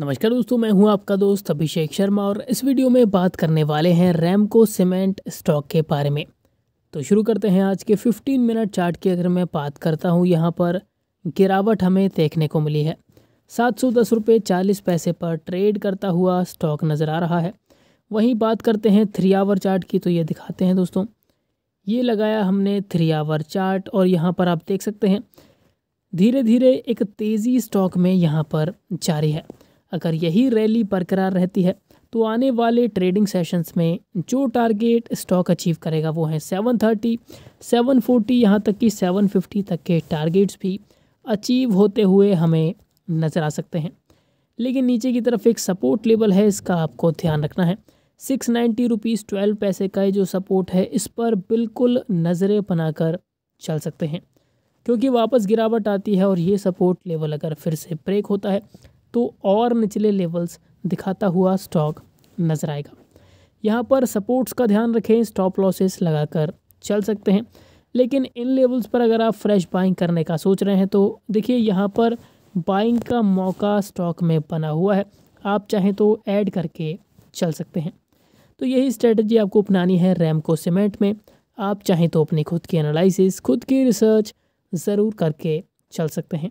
नमस्कार दोस्तों मैं हूं आपका दोस्त अभिषेक शर्मा और इस वीडियो में बात करने वाले हैं रैमको सीमेंट स्टॉक के बारे में तो शुरू करते हैं आज के 15 मिनट चार्ट की अगर मैं बात करता हूं यहां पर गिरावट हमें देखने को मिली है सात सौ दस रुपये चालीस पैसे पर ट्रेड करता हुआ स्टॉक नज़र आ रहा है वहीं बात करते हैं थ्री आवर चार्ट की तो ये दिखाते हैं दोस्तों ये लगाया हमने थ्री आवर चार्ट और यहाँ पर आप देख सकते हैं धीरे धीरे एक तेज़ी स्टॉक में यहाँ पर जारी है अगर यही रैली बरकरार रहती है तो आने वाले ट्रेडिंग सेशंस में जो टारगेट स्टॉक अचीव करेगा वो है 730, 740 यहाँ तक कि 750 तक के टारगेट्स भी अचीव होते हुए हमें नज़र आ सकते हैं लेकिन नीचे की तरफ एक सपोर्ट लेवल है इसका आपको ध्यान रखना है सिक्स नाइन्टी रुपीज़ ट्वेल्व पैसे का जो सपोर्ट है इस पर बिल्कुल नज़रें बनाकर चल सकते हैं क्योंकि वापस गिरावट आती है और ये सपोर्ट लेवल अगर फिर से ब्रेक होता है तो और निचले लेवल्स दिखाता हुआ स्टॉक नज़र आएगा यहाँ पर सपोर्ट्स का ध्यान रखें स्टॉप लॉसेस लगाकर चल सकते हैं लेकिन इन लेवल्स पर अगर आप फ्रेश बाइंग करने का सोच रहे हैं तो देखिए यहाँ पर बाइंग का मौका स्टॉक में बना हुआ है आप चाहें तो ऐड करके चल सकते हैं तो यही स्ट्रेटजी आपको अपनानी है रैम को सीमेंट में आप चाहें तो अपनी खुद की एनालिसिस खुद की रिसर्च ज़रूर करके चल सकते हैं